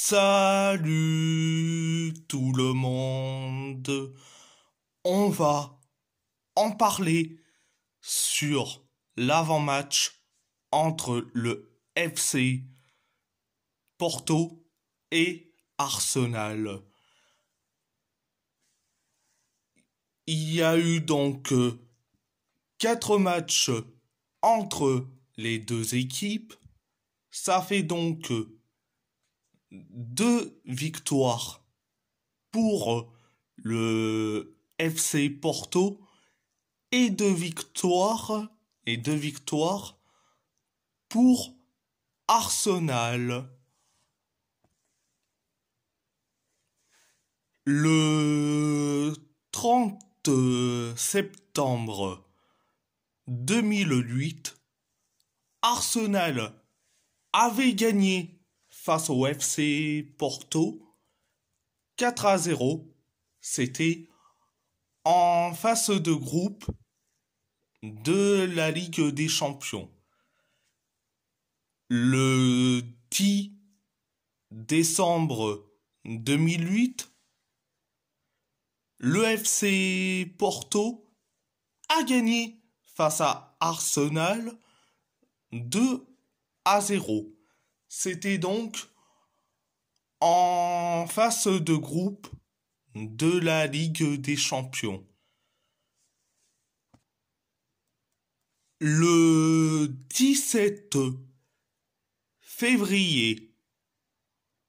Salut tout le monde. On va en parler sur l'avant-match entre le FC Porto et Arsenal. Il y a eu donc euh, quatre matchs entre les deux équipes. Ça fait donc euh, deux victoires pour euh, le FC Porto et deux victoires et deux victoires pour Arsenal. Le 30 septembre 2008, Arsenal avait gagné face au FC Porto. 4 à 0. C'était en face de groupe de la Ligue des Champions. Le 10 décembre 2008, le FC Porto a gagné face à Arsenal 2 à 0. C'était donc en face de groupe de la Ligue des Champions. Le 17 février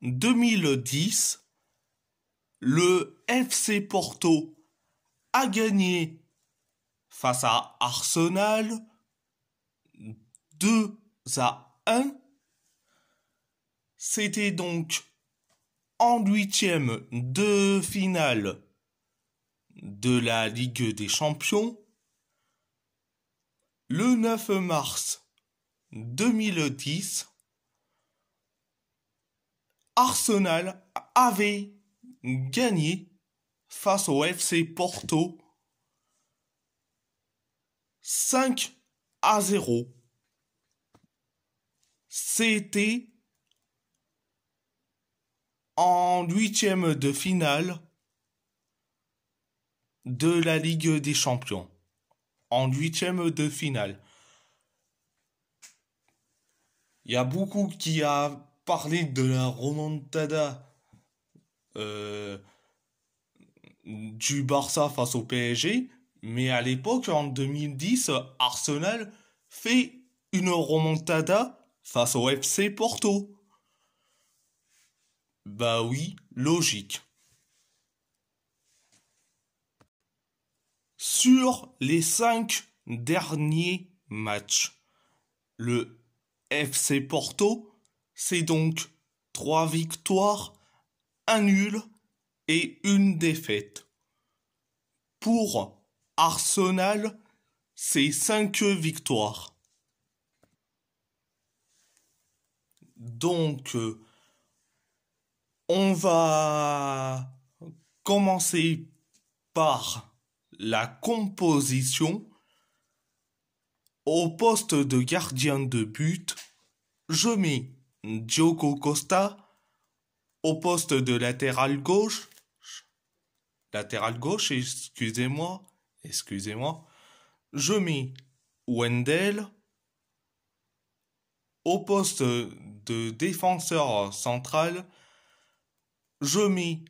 2010, le FC Porto a gagné face à Arsenal 2 à 1 c'était donc en huitième de finale de la Ligue des Champions le 9 mars 2010. Arsenal avait gagné face au FC Porto 5 à 0. C'était en huitième de finale de la Ligue des Champions. En huitième de finale. Il y a beaucoup qui a parlé de la remontada euh, du Barça face au PSG, mais à l'époque, en 2010, Arsenal fait une remontada face au FC Porto. Bah oui, logique. Sur les cinq derniers matchs, le FC Porto, c'est donc trois victoires, un nul et une défaite. Pour Arsenal, c'est cinq victoires. Donc, euh, on va commencer par la composition. Au poste de gardien de but, je mets Diogo Costa. Au poste de latéral gauche, latéral gauche, excusez-moi, excusez-moi, je mets Wendell. Au poste de défenseur central, je mets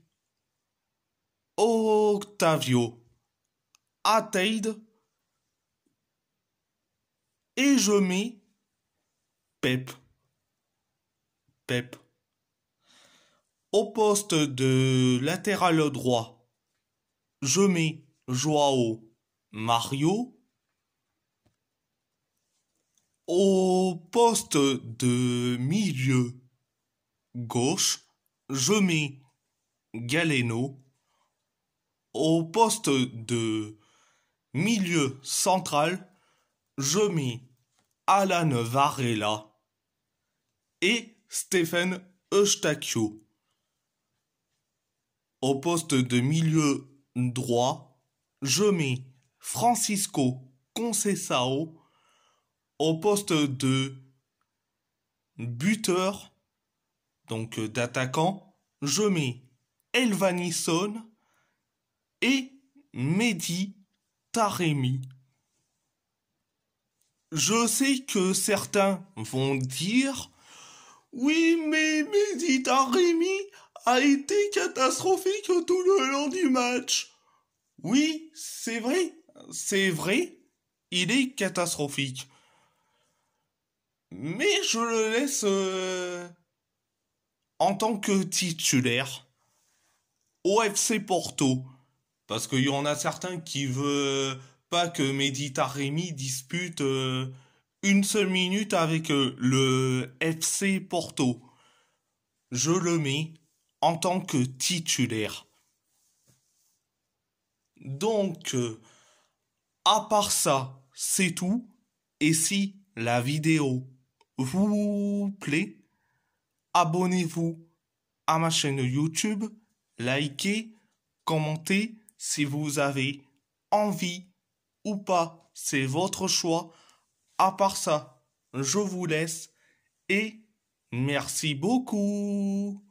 Octavio Ateide et je mets Pep. Pep. Au poste de latéral droit, je mets Joao Mario. Au poste de milieu gauche, je mets Galeno au poste de milieu central, je mets Alan Varela et Stephen Eustachio. Au poste de milieu droit, je mets Francisco Concesao. Au poste de buteur, donc d'attaquant, je mets Elvanison et Mehdi Taremi. Je sais que certains vont dire Oui, mais Mehdi Taremi a été catastrophique tout le long du match. Oui, c'est vrai, c'est vrai, il est catastrophique. Mais je le laisse euh, en tant que titulaire au FC Porto. Parce qu'il y en a certains qui veulent pas que Medita Rémi dispute euh, une seule minute avec euh, le FC Porto. Je le mets en tant que titulaire. Donc, euh, à part ça, c'est tout. Et si la vidéo vous plaît, abonnez-vous à ma chaîne YouTube likez, commentez si vous avez envie ou pas, c'est votre choix. À part ça, je vous laisse et merci beaucoup.